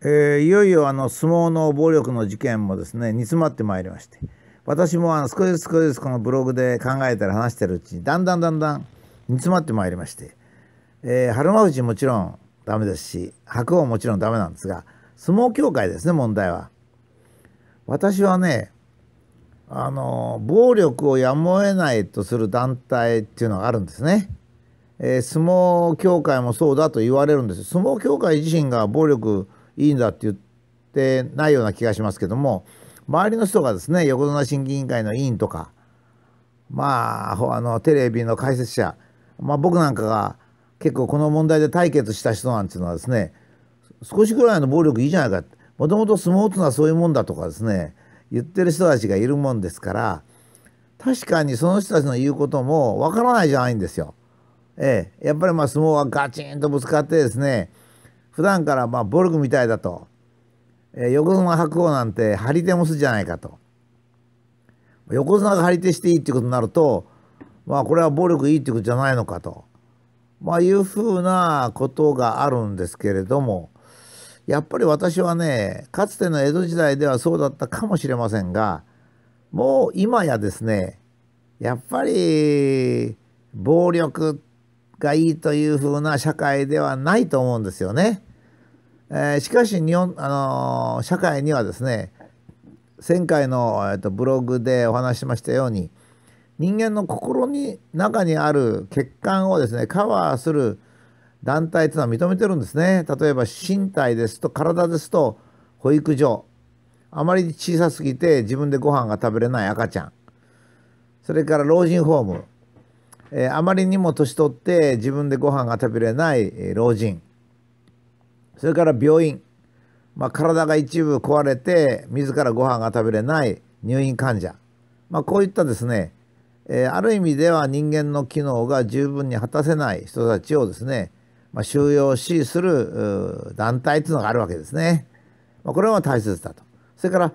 えー、いよいよあの相撲の暴力の事件もですね煮詰まってまいりまして私もあの少しずつ少しずつこのブログで考えたり話してるうちにだんだんだんだん煮詰まってまいりまして、えー、春馬内もちろんダメですし白鵬ももちろんダメなんですが相撲協会ですね問題は。私はねあの暴力をやむを得ないとする団体っていうのがあるんですね。えー、相撲協会もそうだと言われるんです相撲協会自身が暴力いいんだって言ってないような気がしますけども周りの人がですね横綱審議委員会の委員とかまああのテレビの解説者、まあ、僕なんかが結構この問題で対決した人なんていうのはですね少しぐらいの暴力いいじゃないかもともと相撲というのはそういうもんだとかですね言ってる人たちがいるもんですから確かにその人たちの言うこともわからないじゃないんですよ。ええ、やっぱりまあ相撲はガチンとぶつかってですね普段からまあボルグみたいだと、えー、横綱白鵬なんて張り手もすじゃないかと横綱が張り手していいってことになるとまあこれは暴力いいってことじゃないのかと、まあ、いうふうなことがあるんですけれどもやっぱり私はねかつての江戸時代ではそうだったかもしれませんがもう今やですねやっぱり暴力がいいというふうな社会ではないと思うんですよね。えー、しかし日本、あのー、社会にはですね前回の、えーと、ブログでお話しましたように人間の心に中にある血管をですねカバーする団体というのは認めてるんですね例えば身体ですと体ですと保育所あまり小さすぎて自分でご飯が食べれない赤ちゃんそれから老人ホーム、えー、あまりにも年取って自分でご飯が食べれない老人それから病院、まあ、体が一部壊れて自らご飯が食べれない入院患者、まあ、こういったですね、えー、ある意味では人間の機能が十分に果たせない人たちをですね、まあ、収容しする団体というのがあるわけですね。まあ、これは大切だと。それから、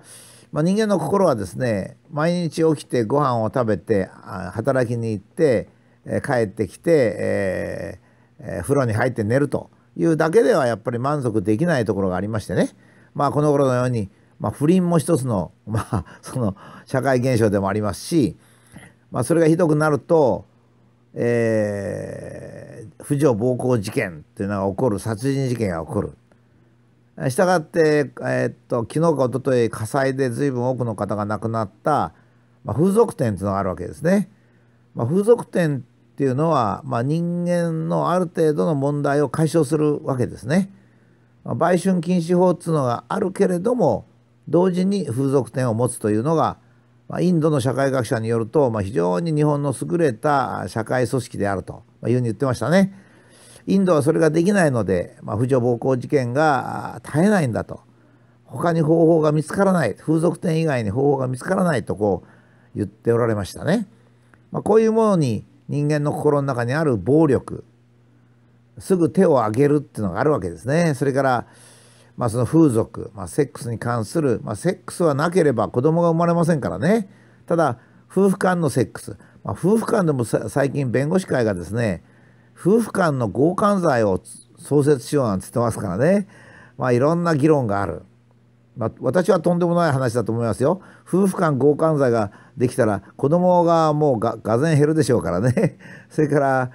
まあ、人間の心はですね毎日起きてご飯を食べて働きに行って、えー、帰ってきて、えーえー、風呂に入って寝ると。いうだけではやっぱり満足できないところがありましてねまあこの頃のように、まあ、不倫も一つの,、まあ、その社会現象でもありますし、まあ、それがひどくなると、えー、婦女暴行事件っていうのが起こる殺人事件が起こる。したがって、えー、っと昨日か一昨日火災で随分多くの方が亡くなった、まあ、風俗店っていうのがあるわけですね。まあ、風俗店っていうのは、まあ、人間のある程度の問題を解消するわけですね。まあ、売春禁止法っていうのがあるけれども同時に風俗店を持つというのが、まあ、インドの社会学者によると、まあ、非常に日本の優れた社会組織であるというふうに言ってましたね。インドはそれができないので、まあ、婦女暴行事件が絶えないんだと他に方法が見つからない風俗店以外に方法が見つからないとこう言っておられましたね。まあ、こういうものに人間の心の中にある暴力すぐ手を挙げるっていうのがあるわけですねそれから、まあ、その風俗、まあ、セックスに関する、まあ、セックスはなければ子供が生まれませんからねただ夫婦間のセックス、まあ、夫婦間でも最近弁護士会がですね夫婦間の強姦罪を創設しようなんて言ってますからね、まあ、いろんな議論がある、まあ、私はとんでもない話だと思いますよ夫婦間強姦罪ができたら子供がもうががぜ減るでしょうからね それから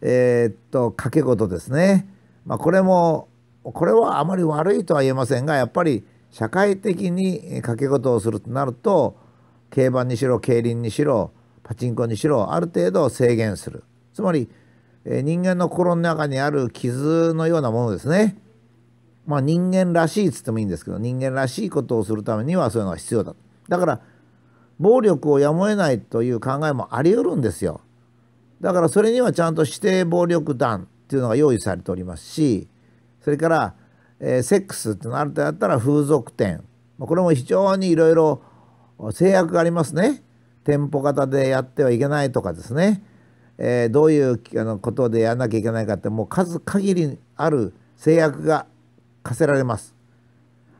えー、っと掛け事ですね、まあ、これもこれはあまり悪いとは言えませんがやっぱり社会的に掛け事をするとなると競馬にしろ競輪にしろパチンコにしろある程度制限するつまり、え人間の心の中にある傷のようなものですね。まあ、人間らしいっつってもいいんですけど人間らしいことをするためにはそういうのが必要だだから暴力をやむを得ないという考えもあり得るんですよ。だからそれにはちゃんと指定暴力団っていうのが用意されておりますしそれから、えー、セックスってなるとやったら風俗店これも非常にいろいろ制約がありますね。店舗型でやってはいけないとかですね、えー、どういうあのことでやんなきゃいけないかってもう数限りある制約が課せられます。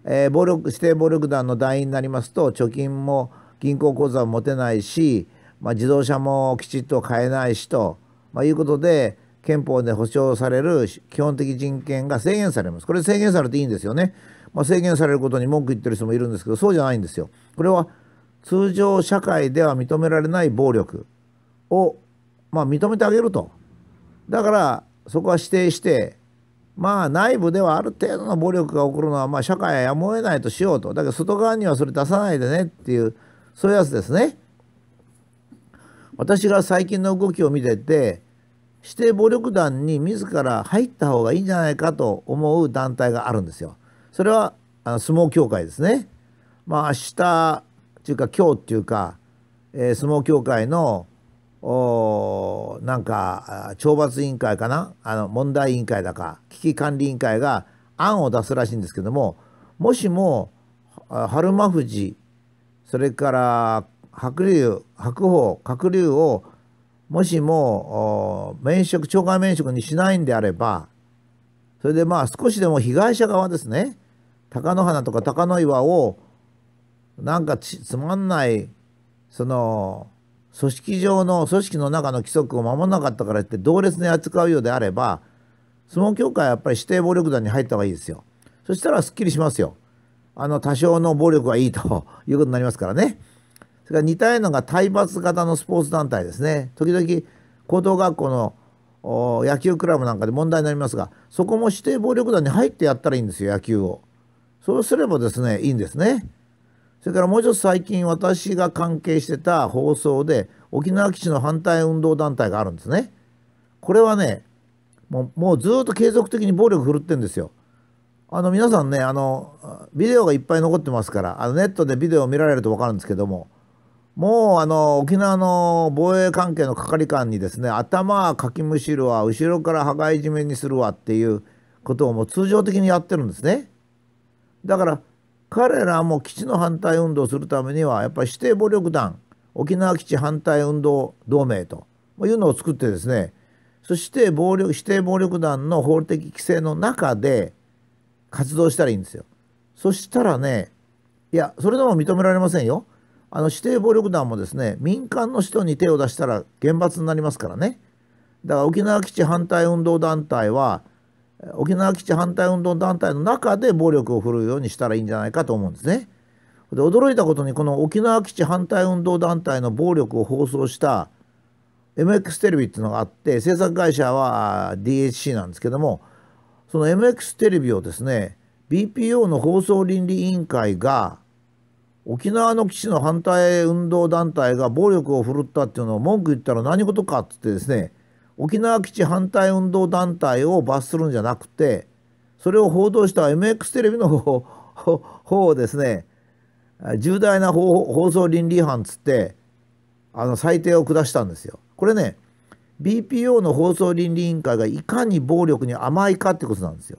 えー、暴力指定暴力団の団員になりますと貯金も銀行口座を持てないし、まあ、自動車もきちっと買えないしと、まあ、いうことで憲法で保障される基本的人権が制限されます。これ制限されていいんですよね。まあ、制限されることに文句言ってる人もいるんですけどそうじゃないんですよ。これは通常社会では認められない暴力を、まあ、認めてあげると。だからそこは指定してまあ内部ではある程度の暴力が起こるのはまあ社会はやむを得ないとしようとだけど外側にはそれ出さないでねっていうそういうやつですね。私が最近の動きを見てて指定暴力団に自ら入った方がいいんじゃないかと思う団体があるんですよ。それはあの相撲協会ですね。まあ明日っていうか今日っていうか、えー、相撲協会のおなんか懲罰委員会かなあの問題委員会だか危機管理委員会が案を出すらしいんですけどももしも春馬富士それから白竜白鵬鶴竜をもしも免職懲戒免職にしないんであればそれでまあ少しでも被害者側ですね貴乃花とか貴乃岩をなんかつまんないその組織上の組織の中の規則を守らなかったからって同列に扱うようであれば相撲協会はやっぱり指定暴力団に入った方がいいですよそしたらすっきりしますよあの多少の暴力はいいということになりますからね。それから似たようなのが体罰型のスポーツ団体ですね。時々高等学校の野球クラブなんかで問題になりますがそこも指定暴力団に入ってやったらいいんですよ野球を。そうすればですねいいんですね。それからもう一つ最近私が関係してた放送で沖縄基地の反対運動団体があるんですね。これはねもうずっと継続的に暴力振るってんですよ。あの皆さんねあのビデオがいっぱい残ってますからあのネットでビデオを見られると分かるんですけどももうあの沖縄の防衛関係の係官にですね頭はかきむしるわ後ろから羽交い締めにするわっていうことをもう通常的にやってるんですね。だから彼らも基地の反対運動をするためにはやっぱり指定暴力団沖縄基地反対運動同盟というのを作ってですねそして暴力指定暴力団の法的規制の中で活動したらいいんですよ。そしたらね、いや、それでも認められませんよ。あの指定暴力団もですね、民間の人に手を出したら厳罰になりますからね。だから沖縄基地反対運動団体は、沖縄基地反対運動団体の中で暴力を振るうようにしたらいいんじゃないかと思うんですね。で驚いたことにこの沖縄基地反対運動団体の暴力を放送した MX テレビっていうのがあって制作会社は DHC なんですけどもその MX テレビをですね BPO の放送倫理委員会が沖縄の基地の反対運動団体が暴力を振るったっていうのを文句言ったら何事かっつってですね沖縄基地反対運動団体を罰するんじゃなくてそれを報道した MX テレビの方方をですね重大な放送倫理違反つってあの裁定を下したんですよ。これね BPO の放送倫理委員会がいかに暴力に甘いかってことなんですよ。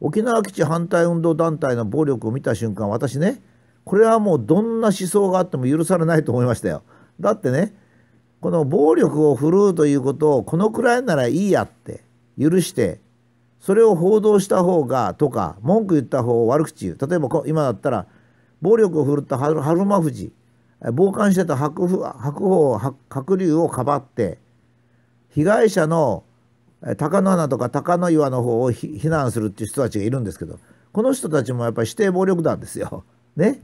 沖縄基地反対運動団体の暴力を見た瞬間私ねこれはもうどんな思想があっても許されないと思いましたよ。だってねこの暴力を振るうということをこのくらいならいいやって許してそれを報道した方がとか文句言った方を悪口言う例えば今だったら暴力を振るった春馬富士傍観してた白白鵬白竜をかばって被害者の高野穴とか高野岩の方を避難するっていう人たちがいるんですけどこの人たちもやっぱり指定暴力団ですよ。ね。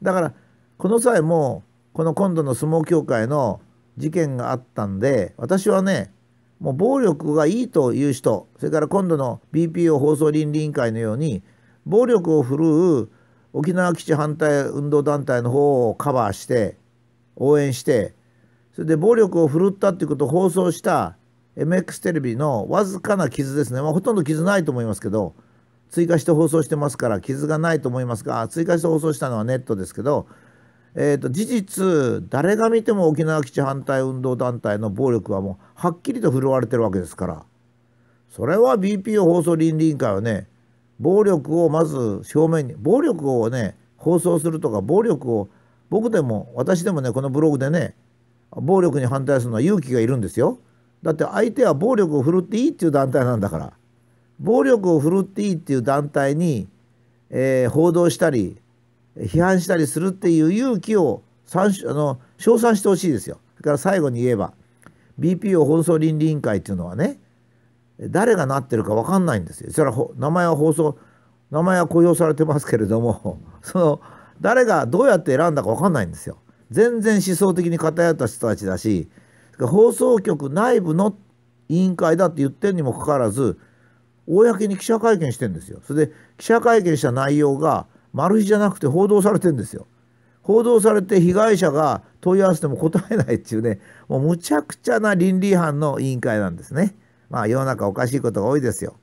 だからこの際もこの今度の相撲協会の事件があったんで私はねもう暴力がいいという人それから今度の BPO 放送倫理委員会のように暴力を振るう沖縄基地反対運動団体の方をカバーして応援してそれで暴力を振るったっていうことを放送した MX テレビのわずかな傷ですね、まあ、ほとんど傷ないと思いますけど追加して放送してますから傷がないと思いますが追加して放送したのはネットですけど、えー、と事実誰が見ても沖縄基地反対運動団体の暴力はもうはっきりと振るわれてるわけですからそれは BPO 放送倫理委員会はね暴力をまず正面に暴力をね放送するとか暴力を僕でも私でもねこのブログでね暴力に反対するのは勇気がいるんですよだって相手は暴力を振るっていいっていう団体なんだから暴力を振るっていいっていう団体に、えー、報道したり批判したりするっていう勇気をあの称賛してほしいですよ。それから最後に言えば BPO 放送倫理委員会っていうのはね誰がなってるか分かんないんですよ。それは名前は放送名前は公表されてますけれども その誰がどうやって選んだか分かんないんですよ。全然思想的に偏った人たちだし放送局内部の委員会だって言ってんにもかかわらず公に記者会見してんですよそれで記者会見した内容が丸日じゃなくて報道されてんですよ報道されて被害者が問い合わせても答えないっていうねもうむちゃくちゃな倫理違反の委員会なんですねまあ世の中おかしいことが多いですよ